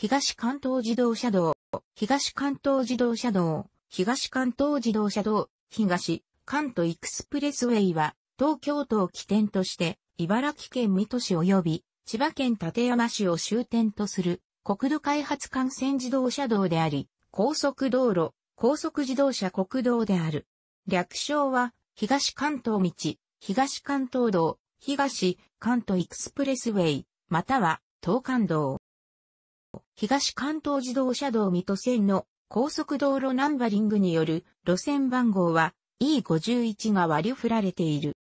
東関東自動車道、東関東自動車道、東関東自動車道、東関東エクスプレスウェイは、東京都を起点として、茨城県水戸市及び千葉県館山市を終点とする国土開発幹線自動車道であり、高速道路、高速自動車国道である。略称は、東関東道、東関東道、東関東エクスプレスウェイ、または東関道。東関東自動車道水戸線の高速道路ナンバリングによる路線番号は E51 が割り振られている。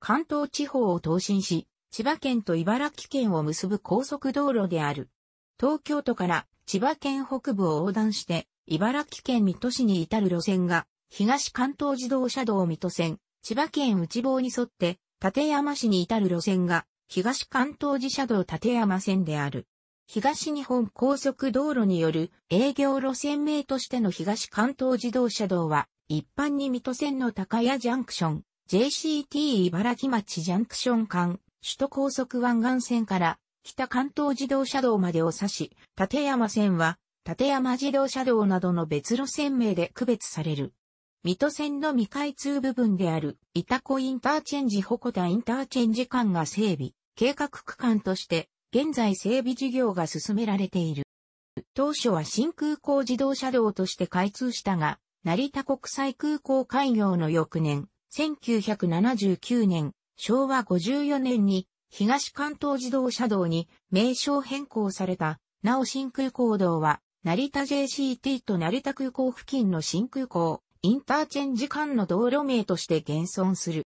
関東地方を東進し、千葉県と茨城県を結ぶ高速道路である。東京都から千葉県北部を横断して、茨城県水戸市に至る路線が、東関東自動車道水戸線、千葉県内房に沿って、立山市に至る路線が、東関東自車道立山線である。東日本高速道路による営業路線名としての東関東自動車道は、一般に水戸線の高谷ジャンクション、JCT 茨城町ジャンクション間、首都高速湾岸線から北関東自動車道までを指し、立山線は立山自動車道などの別路線名で区別される。水戸線の未開通部分である、板子インターチェンジホコタインターチェンジ間が整備、計画区間として、現在整備事業が進められている。当初は新空港自動車道として開通したが、成田国際空港開業の翌年、1979年、昭和54年に東関東自動車道に名称変更された、なお新空港道は、成田 JCT と成田空港付近の新空港、インターチェンジ間の道路名として現存する。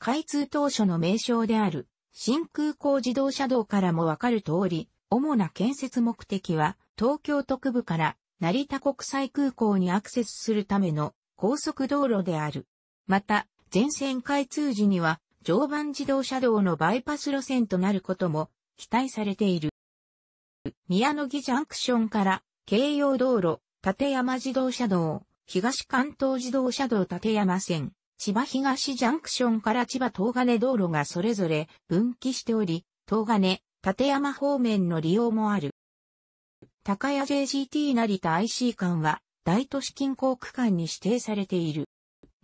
開通当初の名称である新空港自動車道からもわかる通り、主な建設目的は、東京特部から成田国際空港にアクセスするための高速道路である。また、全線開通時には、常磐自動車道のバイパス路線となることも期待されている。宮野木ジャンクションから、京葉道路、立山自動車道、東関東自動車道立山線、千葉東ジャンクションから千葉東金道路がそれぞれ分岐しており、東金、立山方面の利用もある。高屋 JGT 成田 IC 間は大都市近郊区間に指定されている。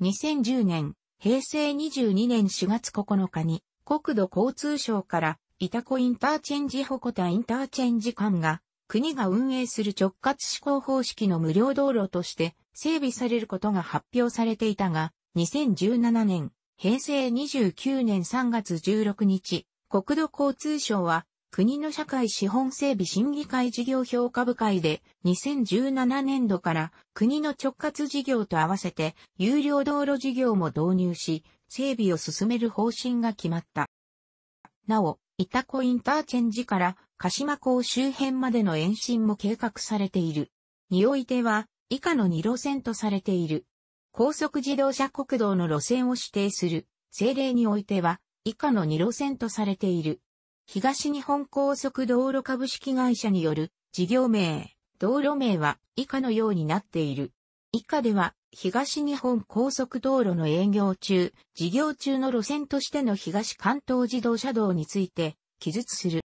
2010年、平成22年4月9日に国土交通省から板子インターチェンジ鉾田インターチェンジ間が国が運営する直轄施行方式の無料道路として整備されることが発表されていたが、2017年、平成29年3月16日、国土交通省は、国の社会資本整備審議会事業評価部会で、2017年度から国の直轄事業と合わせて、有料道路事業も導入し、整備を進める方針が決まった。なお、板子インターチェンジから鹿島港周辺までの延伸も計画されている。においては、以下の2路線とされている。高速自動車国道の路線を指定する政令においては以下の2路線とされている。東日本高速道路株式会社による事業名、道路名は以下のようになっている。以下では東日本高速道路の営業中、事業中の路線としての東関東自動車道について記述する。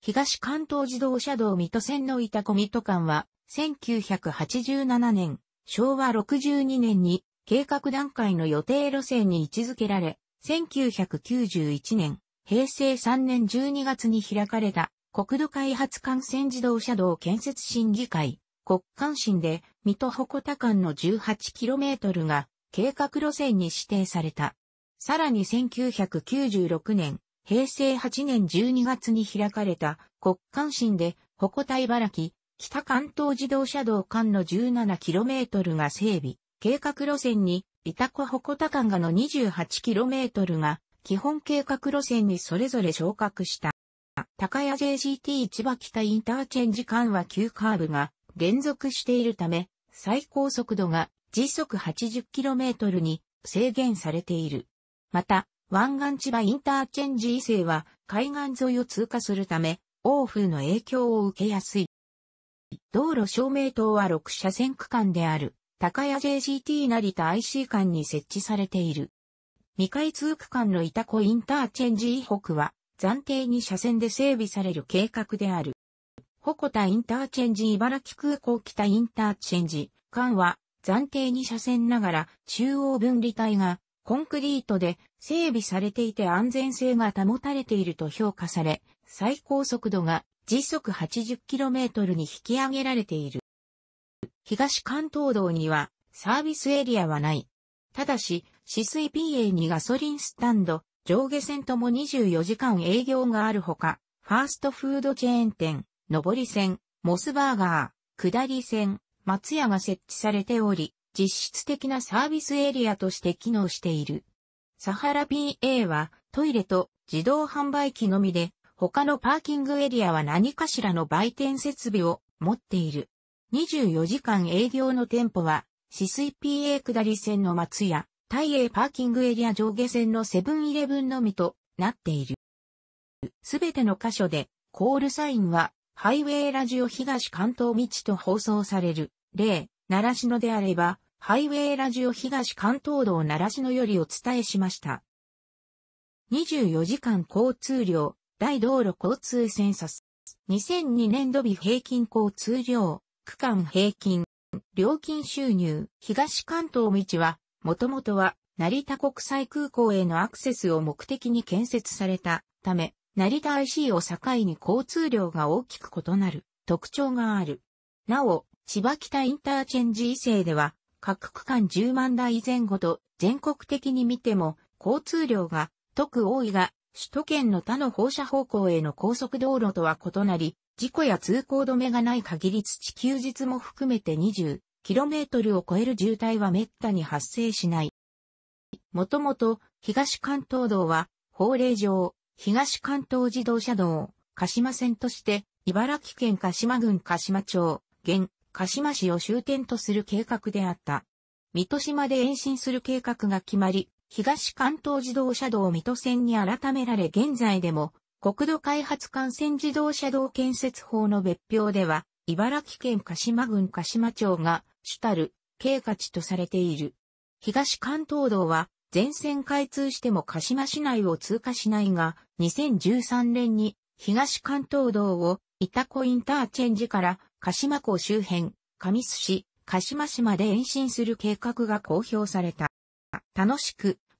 東関東自動車道水戸線の板子水戸間は1987年昭和62年に計画段階の予定路線に位置づけられ、1991年、平成3年12月に開かれた国土開発幹線自動車道建設審議会、国関審で、水戸鉾田間の 18km が計画路線に指定された。さらに1996年、平成8年12月に開かれた国関審で、鉾田茨城、北関東自動車道間の 17km が整備、計画路線に、板タコ鉾田間がの 28km が、基本計画路線にそれぞれ昇格した。高屋 JGT 千葉北インターチェンジ間は急カーブが連続しているため、最高速度が時速 80km に制限されている。また、湾岸千葉インターチェンジ以西は海岸沿いを通過するため、欧風の影響を受けやすい。道路照明灯は6車線区間である、高屋 JGT 成田 IC 間に設置されている。未開通区間の板子インターチェンジ以北は、暫定に車線で整備される計画である。鉾田インターチェンジ茨城空港北インターチェンジ間は、暫定に車線ながら中央分離帯がコンクリートで整備されていて安全性が保たれていると評価され、最高速度が時速 80km に引き上げられている。東関東道にはサービスエリアはない。ただし、止水 PA にガソリンスタンド、上下線とも24時間営業があるほか、ファーストフードチェーン店、上り線、モスバーガー、下り線、松屋が設置されており、実質的なサービスエリアとして機能している。サハラ PA はトイレと自動販売機のみで他のパーキングエリアは何かしらの売店設備を持っている。24時間営業の店舗は、四水 PA 下り線の松屋、大英パーキングエリア上下線のセブンイレブンのみとなっている。すべての箇所で、コールサインは、ハイウェイラジオ東関東道と放送される。例、奈良市野であれば、ハイウェイラジオ東関東道奈良市野よりお伝えしました。24時間交通量、大道路交通センサス。2002年度日平均交通量、区間平均、料金収入、東関東道は、もともとは、成田国際空港へのアクセスを目的に建設されたため、成田 IC を境に交通量が大きく異なる特徴がある。なお、千葉北インターチェンジ以西では、各区間10万台前後と全国的に見ても交通量が特多いが首都圏の他の放射方向への高速道路とは異なり、事故や通行止めがない限り土休日も含めて 20km を超える渋滞は滅多に発生しない。もともと、東関東道は、法令上、東関東自動車道、鹿島線として、茨城県鹿島郡鹿島町、現、鹿島市を終点とする計画であった。水戸島で延伸する計画が決まり、東関東自動車道水戸線に改められ現在でも、国土開発幹線自動車道建設法の別表では、茨城県鹿島郡鹿島町が主たる経過地とされている。東関東道は全線開通しても鹿島市内を通過しないが、2013年に東関東道をイタコインターチェンジから鹿島港周辺、上須市、鹿島市まで延伸する計画が公表された。楽しく